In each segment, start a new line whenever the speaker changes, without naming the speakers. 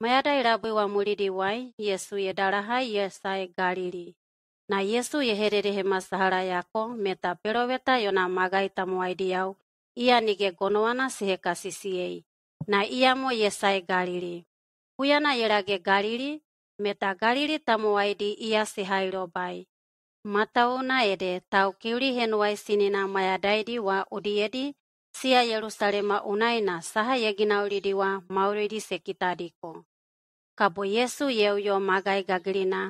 mayadhailabwe wamuliliwayi Yesu yedalahayi yeesaye Galili na Yesu yeherelehe masahala yako metapelovetayo na magai nige iyanigegonowana siheka sisiyeyi na iyamo yeesaye Galili kuyana yelage Galili meta Galili tamuwaili iya sihailobayi Matau naede taukiulihenuwayi sinina mayadaidi wa udiyedi siya Yelusalema unaina saha yeginaulidiwa maulilisekitaliko Kabo Yesu yeuyo magai gagirina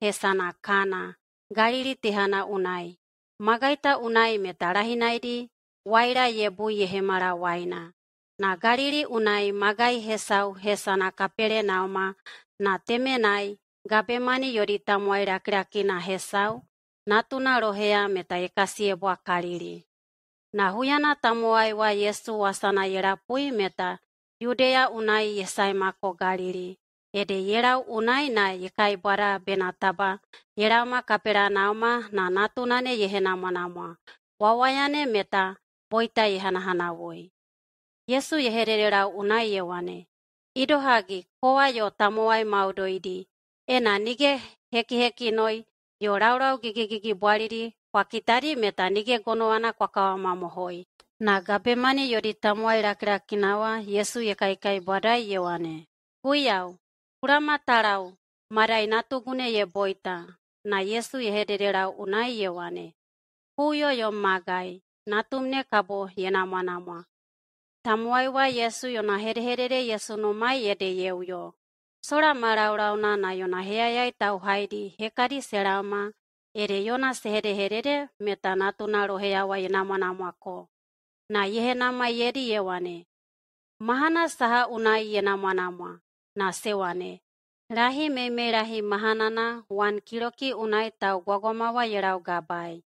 hesana kana gariri tehana unai. Magaita unai metarahinairi waira yebu yehemara waina. Na gariri unai magai hesau hesana kapere naoma na temenai gabemani yorita mwaira krakina hesau natuna rohea metaekasiebwa kariri. Na huyana tamuai wa Yesu wasana yerapui meta Yudea unai yesaimako gariri. Ede yerau unaina yekaibwara benataba, yerauma kapera nauma na natunane yehena namwa, wawayane meta boita yehanahanawoi. Yesu yeherererau unai yewane. Irohagi koa yo tamoai maudoidi, ena nige heki heki noi yo raurau gigi gigi bwariri kwa kitari meta nige gonoana kwa kawama mamohoi. Na gabemani yori tamoai rakirakinawa Yesu yekaikai bwarai yewane. Kuyau, ye marainatukuneyeboita na Yesu yehererelaw yewane. huyo magai yommagay natumnekavo yenamwanamwa tamwaiwa Yesu yonahereherere Yesu nomai na soramarauraunana tau uhairi hekari serama ere yona sehereherere metanatunaroheyawa yenamwanamwako na yehenama yewane. mahana saha unai yena yenamwanamwa na sewane Rahi meme rahi mahanana wan kiroki unai tau gwagwamawa yerau gabai.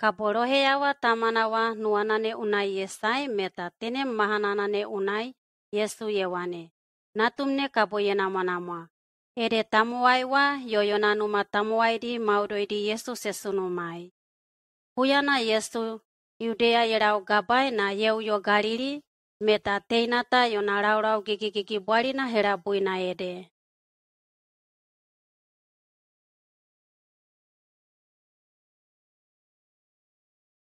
Kaboroheyawa tamanawa nuanane unai yesai meta tene ne unai yesu yewane. Natumne kaboyenamanamwa. Ere tamuai di tamuairi di yesu sesunumai. Huyana yesu Yudea yerau gabai na yeuyo galiri me ta teinata yo na rau rau ki ki ki ki buari na hera pui na ere.